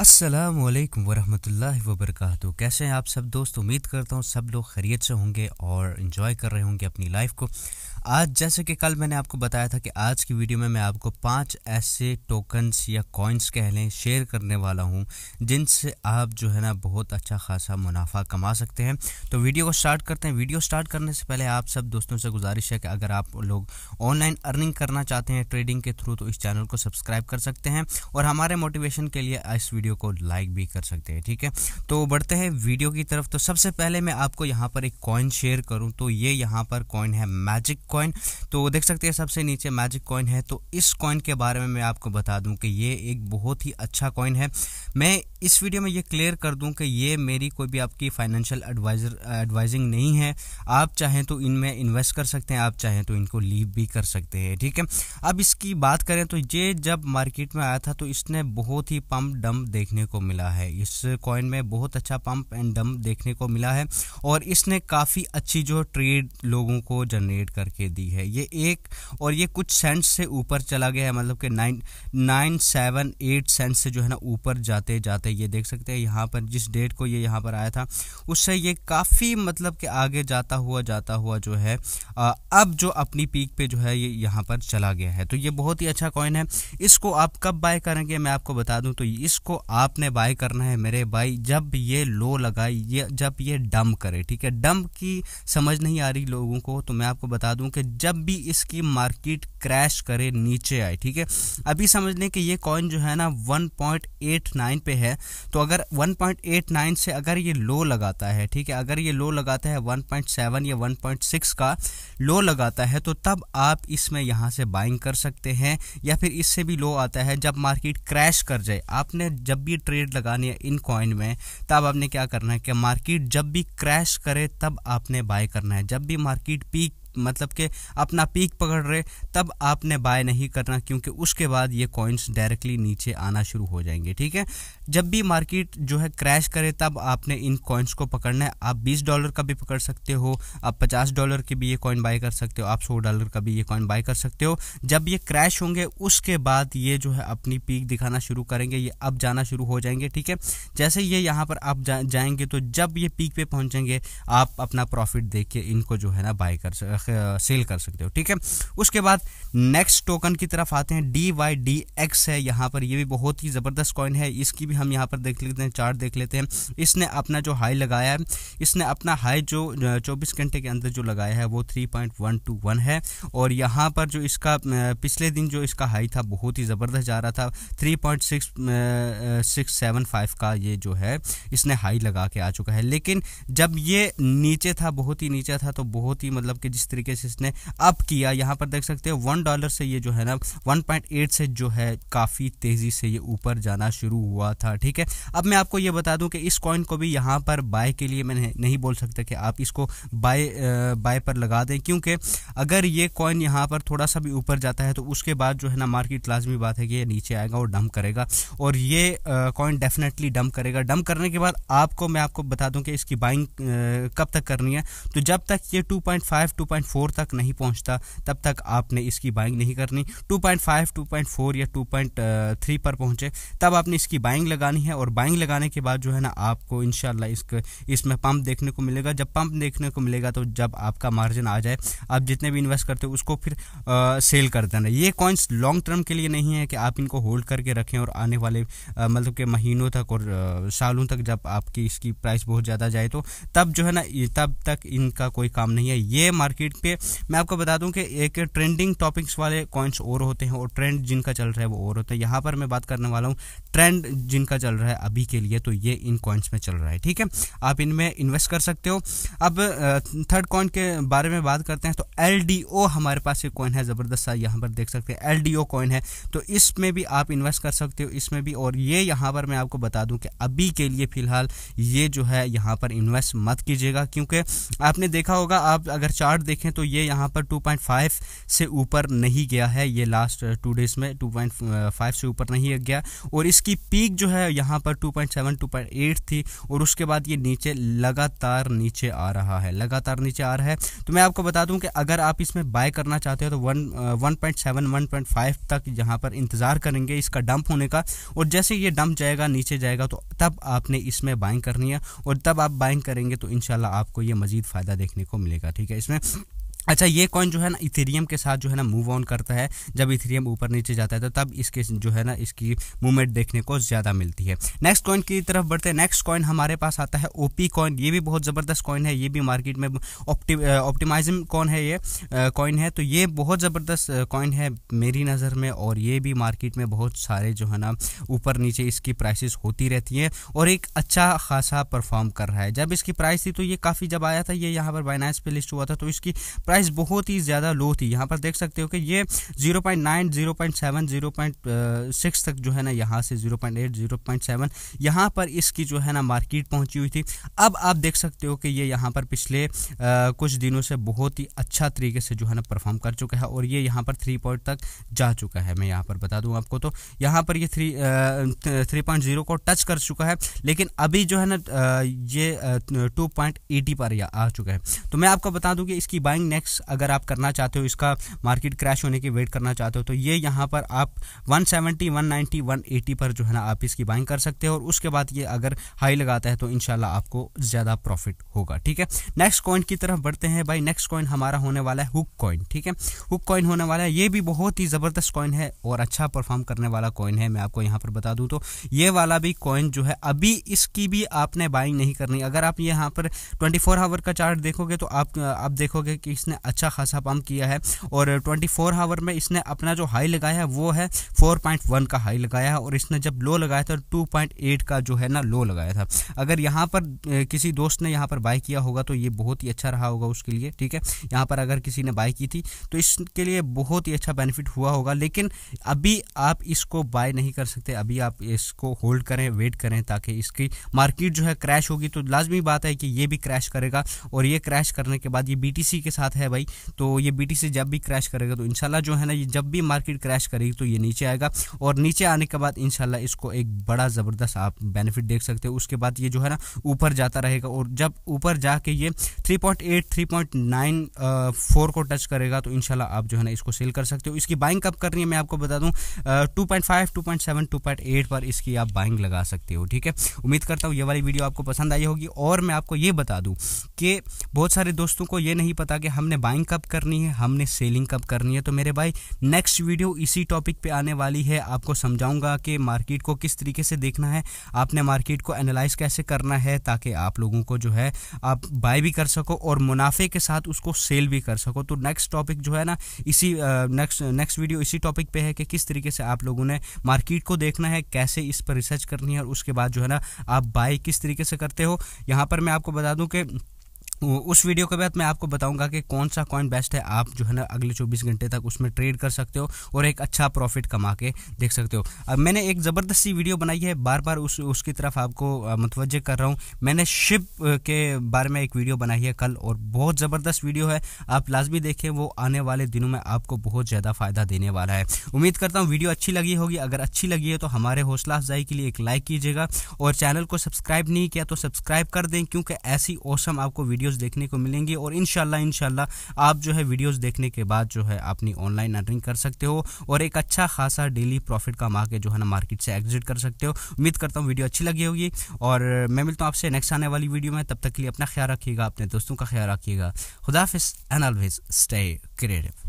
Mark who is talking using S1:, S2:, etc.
S1: अस्सलाम वालेकुम वरहमतुल्लाहि वबरकातु कैसे हैं आप सब दोस्त उम्मीद करता हूँ सब लोग खैरियत से होंगे और इन्जॉय कर रहे होंगे अपनी लाइफ को आज जैसे कि कल मैंने आपको बताया था कि आज की वीडियो में मैं आपको पांच ऐसे टोकन्स या कॉइन्स कह लें शेयर करने वाला हूं जिनसे आप जो है ना बहुत अच्छा खासा मुनाफा कमा सकते हैं तो वीडियो को स्टार्ट करते हैं वीडियो स्टार्ट करने से पहले आप सब दोस्तों से गुजारिश है कि अगर आप लोग ऑनलाइन अर्निंग करना चाहते हैं ट्रेडिंग के थ्रू तो इस चैनल को सब्सक्राइब कर सकते हैं और हमारे मोटिवेशन के लिए इस वीडियो को लाइक भी कर सकते हैं ठीक है तो बढ़ते हैं वीडियो की तरफ तो सबसे पहले मैं आपको यहाँ पर एक कॉइन शेयर करूँ तो ये यहाँ पर कॉइन है मैजिक कॉइन तो देख सकते हैं सबसे नीचे मैजिक कॉइन है तो इस कॉइन के बारे में मैं आपको बता दूँ कि ये एक बहुत ही अच्छा कॉइन है मैं इस वीडियो में ये क्लियर कर दूं कि ये मेरी कोई भी आपकी फाइनेंशियल एडवाइजर एडवाइजिंग नहीं है आप चाहें तो इनमें इन्वेस्ट कर सकते हैं आप चाहें तो इनको लीव भी कर सकते हैं ठीक है अब इसकी बात करें तो ये जब मार्केट में आया था तो इसने बहुत ही पम्प डम्प देखने को मिला है इस कॉइन में बहुत अच्छा पम्प एंड डम्प देखने को मिला है और इसने काफ़ी अच्छी जो ट्रेड लोगों को जनरेट करके दी है ये एक और ये कुछ सेंट्स से ऊपर चला गया है मतलब कि nine nine seven eight cent से जो है ना ऊपर जाते जाते ये देख सकते हैं यहाँ पर जिस डेट को ये यहाँ पर आया था उससे ये काफ़ी मतलब कि आगे जाता हुआ जाता हुआ जो है आ, अब जो अपनी पीक पे जो है ये यहाँ पर चला गया है तो ये बहुत ही अच्छा कॉइन है इसको आप कब बाय करेंगे मैं आपको बता दूँ तो इसको आपने बाय करना है मेरे भाई जब ये लो लगाए ये जब ये डम करे ठीक है डम की समझ नहीं आ रही लोगों को तो मैं आपको बता दूँ कि जब भी इसकी मार्केट क्रैश करे नीचे आए ठीक है अभी समझ लें कि ये कॉइन जो है ना 1.89 पे है तो अगर 1.89 से अगर ये लो लगाता है ठीक है अगर ये लो लगाता है 1.7 या 1.6 का लो लगाता है तो तब आप इसमें यहाँ से बाइंग कर सकते हैं या फिर इससे भी लो आता है जब मार्केट क्रैश कर जाए आपने जब भी ट्रेड लगानी है इन कॉइन में तब आपने क्या करना है कि मार्केट जब भी क्रैश करे तब आपने बाय करना है जब भी मार्केट पीक मतलब कि अपना पीक पकड़ रहे तब आपने बाय नहीं करना क्योंकि उसके बाद ये कॉइन्स डायरेक्टली नीचे आना शुरू हो जाएंगे ठीक है जब भी मार्केट जो है क्रैश करे तब आपने इन कॉइन्स को पकड़ना है आप 20 डॉलर का भी पकड़ सकते हो आप 50 डॉलर की भी ये कॉइन बाय कर सकते हो आप 100 डॉलर का भी ये कॉइन बाय कर सकते हो जब ये क्रैश होंगे उसके बाद ये जो है अपनी पीक दिखाना शुरू करेंगे ये अब जाना शुरू हो जाएंगे ठीक है जैसे ये यहाँ पर आप जा, जाएंगे तो जब ये पीक पे पहुंचेंगे आप अपना प्रॉफिट देख के इनको जो है ना बाय कर सेल कर सकते हो ठीक है उसके बाद नेक्स्ट टोकन की तरफ आते हैं डी वाई डी एक्स है यहाँ पर ये भी बहुत ही ज़बरदस्त कॉइन है इसकी भी हम यहाँ पर देख लेते हैं चार्ट देख लेते हैं इसने अपना जो हाई लगाया है इसने अपना हाई जो चौबीस घंटे के अंदर जो लगाया है वो three point one two one है और यहाँ पर जो इसका पिछले दिन जो इसका हाई था बहुत ही ज़बरदस्त जा रहा था three point six six seven five का ये जो है इसने हाई लगा के आ चुका है लेकिन जब ये नीचे था बहुत ही नीचे था तो बहुत ही मतलब कि जिस तरीके से इसने अप किया यहाँ पर देख सकते हैं वन डॉलर से ये जो है ना वन पॉइंट एट से जो है काफ़ी तेज़ी से ये ऊपर जाना शुरू हुआ था ठीक है अब मैं आपको ये बता दूँ कि इस कॉइन को भी यहाँ पर बाय के लिए मैं नहीं बोल सकता कि आप इसको बाय बाय पर लगा दें क्योंकि अगर ये कॉइन यहाँ पर थोड़ा सा भी ऊपर जाता है तो उसके बाद जो है ना मार्केट लाजमी बात है कि ये नीचे आएगा और डम करेगा और ये कॉइन डेफिनेटली डम करेगा डम करने के बाद आपको मैं आपको बता दूं कि इसकी बाइंग कब तक करनी है तो जब तक ये 2.5 2.6 2.4 तक नहीं पहुंचता तब तक आपने इसकी बाइंग नहीं करनी 2.5 2.4 या 2.3 पर पहुंचे तब आपने इसकी बाइंग लगानी है और बाइंग लगाने के बाद जो है ना आपको इनशाला इसक इसमें पंप देखने को मिलेगा जब पंप देखने को मिलेगा तो जब आपका मार्जिन आ जाए आप जितने भी इन्वेस्ट करते हो उसको फिर आ, सेल कर देना ये कॉइन्स लॉन्ग टर्म के लिए नहीं है कि आप इनको होल्ड करके रखें और आने वाले मतलब के महीनों तक और आ, सालों तक जब आपकी इसकी प्राइस बहुत ज़्यादा जाए तो तब जो है ना तब तक इनका कोई काम नहीं है ये मार्केट मार्केट पे मैं आपको बता दूं कि एक ट्रेंडिंग टॉपिक्स वाले कॉइन्स और होते हैं और ट्रेंड जिनका चल रहा है वो और होते हैं यहाँ पर मैं बात करने वाला हूँ ट्रेंड जिनका चल रहा है अभी के लिए तो ये इन कॉइन्स में चल रहा है ठीक है आप इनमें इन्वेस्ट कर सकते हो अब थर्ड कॉइन के बारे में बात करते हैं तो एल हमारे पास एक कॉइन है ज़बरदस्त सा यहाँ पर देख सकते हैं एल कॉइन है तो इसमें भी आप इन्वेस्ट कर सकते हो इसमें भी और ये यहाँ पर मैं आपको बता दूँ कि अभी के लिए फिलहाल ये जो है यहाँ पर इन्वेस्ट मत कीजिएगा क्योंकि आपने देखा होगा आप अगर चार्ट देखें तो ये यहाँ पर 2.5 से ऊपर नहीं गया है ये लास्ट टू डेज़ में 2.5 से ऊपर नहीं गया और इसकी पीक जो है यहाँ पर 2.7 2.8 थी और उसके बाद ये नीचे लगातार नीचे आ रहा है लगातार नीचे आ रहा है तो मैं आपको बता दूँ कि अगर आप इसमें बाय करना चाहते हो तो वन वन uh, तक यहाँ पर इंतज़ार करेंगे इसका डंप होने का और जैसे ये डंप जाएगा नीचे जाएगा तो तब आपने इसमें बाइंग करनी है और तब आप बाइंग करेंगे तो इनशाला आपको ये मज़ीद फ़ायदा देखने को मिलेगा ठीक है इसमें अच्छा ये कॉइन जो है ना इथेरियम के साथ जो है ना मूव ऑन करता है जब इथेरियम ऊपर नीचे जाता है तो तब इसके जो है ना इसकी मूवमेंट देखने को ज़्यादा मिलती है नेक्स्ट कॉइन की तरफ बढ़ते हैं नेक्स्ट कॉइन हमारे पास आता है ओपी कॉइन ये भी बहुत ज़बरदस्त कॉइन है ये भी मार्केट में ऑप्टि ऑप्टिमाइजम कौन है ये कॉइन है तो ये बहुत ज़बरदस्त कॉइन है मेरी नज़र में और ये भी मार्केट में बहुत सारे जो है ना ऊपर नीचे इसकी प्राइसिस होती रहती हैं और एक अच्छा खासा परफॉर्म कर रहा है जब इसकी प्राइस थी तो ये काफ़ी जब आया था ये यहाँ पर बाइनाइस पे लिस्ट हुआ था तो इसकी प्राइस बहुत ही ज़्यादा लो थी यहाँ पर देख सकते हो कि ये 0.9 0.7 0.6 तक जो है ना यहाँ से 0.8 0.7 यहाँ पर इसकी जो है ना मार्केट पहुँची हुई थी अब आप देख सकते हो कि ये यहाँ पर पिछले आ, कुछ दिनों से बहुत ही अच्छा तरीके से जो है ना परफॉर्म कर चुका है और ये यहाँ पर थ्री पॉइंट तक जा चुका है मैं यहाँ पर बता दूँ आपको तो यहाँ पर ये थ्री थ्री पॉइंट जीरो को टच कर चुका है लेकिन अभी जो है ना ये टू पॉइंट एटी पर आ चुका है तो मैं आपको बता दूँ कि इसकी बाइंग नेक्स्ट नेक्स्ट अगर आप करना चाहते हो इसका मार्केट क्रैश होने की वेट करना चाहते हो तो ये यहाँ पर आप 170, 190, 180 पर जो है ना आप इसकी बाइंग कर सकते हो और उसके बाद ये अगर हाई लगाता है तो इनशाला आपको ज़्यादा प्रॉफिट होगा ठीक है नेक्स्ट कॉइन की तरफ बढ़ते हैं भाई नेक्स्ट कॉइन हमारा होने वाला है हुक कॉइन ठीक है हुक कॉइन होने वाला है ये भी बहुत ही ज़बरदस्त कॉइन है और अच्छा परफॉर्म करने वाला कॉइन है मैं आपको यहाँ पर बता दूँ तो ये वाला भी कॉइन जो है अभी इसकी भी आपने बाइंग नहीं करनी अगर आप यहाँ पर ट्वेंटी आवर का चार्ट देखोगे तो आप आप देखोगे कि इसने इसने अच्छा खासा पम्प किया है और ट्वेंटी फोर आवर में इसने अपना जो हाई लगाया है वो है फोर पॉइंट वन का हाई लगाया है और इसने जब लो लगाया था तो टू पॉइंट एट का जो है ना लो लगाया था अगर यहाँ पर किसी दोस्त ने यहाँ पर बाई किया होगा तो ये बहुत ही अच्छा रहा होगा उसके लिए ठीक है यहाँ पर अगर किसी ने बाई की थी तो इसके लिए बहुत ही अच्छा बेनिफिट हुआ होगा लेकिन अभी आप इसको बाय नहीं कर सकते अभी आप इसको होल्ड करें वेट करें ताकि इसकी मार्केट जो है क्रैश होगी तो लाजमी बात है कि ये भी क्रैश करेगा और ये क्रैश करने के बाद ये बीटीसी के साथ है है भाई तो ये बी से जब भी क्रैश करेगा तो इनशाला जो है ना ये जब भी मार्केट क्रैश करेगी तो ये नीचे आएगा और नीचे आने के बाद इनशाला इसको एक बड़ा ज़बरदस्त आप बेनिफिट देख सकते हो उसके बाद ये जो है ना ऊपर जाता रहेगा और जब ऊपर जाके ये 3.8 3.9 फोर को टच करेगा तो इनशाला आप जो है ना इसको सेल कर सकते हो इसकी बाइंग कब करनी है मैं आपको बता दूँ two point five two point seven two point eight पर इसकी आप बाइंग लगा सकते हो ठीक है उम्मीद करता हूँ ये वाली वीडियो आपको पसंद आई होगी और मैं आपको ये बता दूँ कि बहुत सारे दोस्तों को ये नहीं पता कि हमने हमने बाइंग कब करनी है हमने सेलिंग कब करनी है तो मेरे भाई नेक्स्ट वीडियो इसी टॉपिक पे आने वाली है आपको समझाऊंगा कि मार्केट को किस तरीके से देखना है आपने मार्केट को एनालाइज कैसे करना है ताकि आप लोगों को जो है आप बाय भी कर सको और मुनाफे के साथ उसको सेल भी कर सको तो नेक्स्ट टॉपिक जो है ना इसी नेक्स्ट नेक्स्ट वीडियो इसी टॉपिक पे है कि किस तरीके से आप लोगों ने मार्केट को देखना है कैसे इस पर रिसर्च करनी है और उसके बाद जो है ना आप बाय किस तरीके से करते हो यहाँ पर मैं आपको बता दूँ कि उस वीडियो के बाद मैं आपको बताऊंगा कि कौन सा कॉइन बेस्ट है आप जो है ना अगले 24 घंटे तक उसमें ट्रेड कर सकते हो और एक अच्छा प्रॉफिट कमा के देख सकते हो अब मैंने एक ज़बरदस्ती वीडियो बनाई है बार बार उस उसकी तरफ आपको मतवजह कर रहा हूँ मैंने शिप के बारे में एक वीडियो बनाई है कल और बहुत ज़बरदस्त वीडियो है आप लाजमी देखें वो आने वाले दिनों में आपको बहुत ज़्यादा फ़ायदा देने वाला है उम्मीद करता हूँ वीडियो अच्छी लगी होगी अगर अच्छी लगी है तो हमारे हौसला अफजाई के लिए एक लाइक कीजिएगा और चैनल को सब्सक्राइब नहीं किया तो सब्सक्राइब कर दें क्योंकि ऐसी औसम आपको वीडियो वीडियोस देखने को मिलेंगी और इनशाला इनशाला आप जो है वीडियोस देखने के बाद जो है अपनी ऑनलाइन अर्निंग कर सकते हो और एक अच्छा खासा डेली प्रॉफिट कमा के जो है ना मार्केट से एग्जिट कर सकते हो उम्मीद करता हूँ वीडियो अच्छी लगी होगी और मैं मिलता हूँ आपसे नेक्स्ट आने वाली वीडियो में तब तक के लिए अपना ख्याल रखिएगा अपने दोस्तों का ख्याल रखिएगा खुदाफिस एंड ऑलवेज स्टे क्रिएटिव